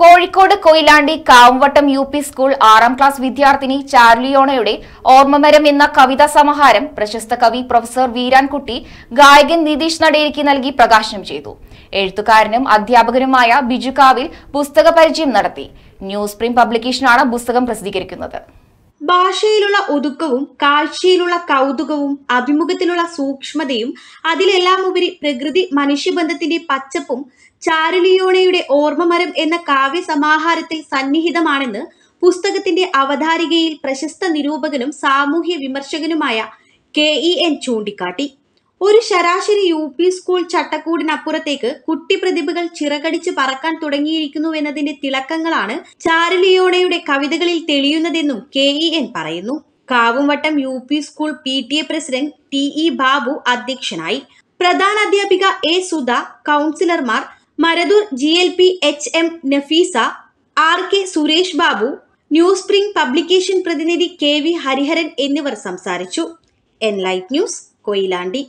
Kozhikode Koyilandy Kavumvattam U P school ആറാം class വിദ്യാർത്ഥിനി ചാർലിയോണയുടെ ഓർമ്മമരം എന്ന കവിതാ സമാഹാരം പ്രശസ്ത കവി പ്രൊഫസർ വീരാൻകുട്ടി ഗായകൻ നിതീഷ് നടേരിക്ക് നൽകി പ്രകാശനം ചെയ്തു എഴുത്തുകാരനും അധ്യാപകനുമായ ബിജു കാവിൽ പുസ്തക പരിചയം നടത്തി ന്യൂസ് പ്രിം പബ്ലിക്കേഷനാണ് പുസ്തകം പ്രസിദ്ധീകരിക്കുന്നത് ഭാഷയിലുള്ള ഒതുക്കവും കാഴ്ചയിലുള്ള കൗതുകവും അഭിമുഖത്തിലുള്ള സൂക്ഷ്മതയും അതിലെല്ലാം ഉപരി പ്രകൃതി മനുഷ്യബന്ധത്തിന്റെ പച്ചപ്പും ചാരുലിയോണയുടെ ഓർമ്മമരം എന്ന കാവ്യസമാഹാരത്തിൽ സന്നിഹിതമാണെന്ന് പുസ്തകത്തിന്റെ അവതാരികയിൽ പ്രശസ്ത നിരൂപകനും സാമൂഹ്യ വിമർശകനുമായ കെ ഇ എൻ ചൂണ്ടിക്കാട്ടി ഒരു ശരാശരി യു പി സ്കൂൾ ചട്ടക്കൂടിനപ്പുറത്തേക്ക് കുട്ടി പ്രതിഭകൾ ചിറകടിച്ച് പറക്കാൻ എന്നതിന്റെ തിളക്കങ്ങളാണ് ചാരുലിയോണയുടെ കവിതകളിൽ തെളിയുന്നതെന്നും കെ ഇ എൻ പറയുന്നു Kavumvattam U P school P T A president T E Babu അധ്യക്ഷനായി പ്രധാന അധ്യാപിക എ സുധ കൗൺസിലർമാർ Maradur G L P H M Nafeesa R K Suresh Babu New Spring Publication പ്രതിനിധി കെ വി ഹരിഹരൻ എന്നിവർ സംസാരിച്ചു എൻ ലൈറ്റ് ന്യൂസ് കൊയിലാണ്ടി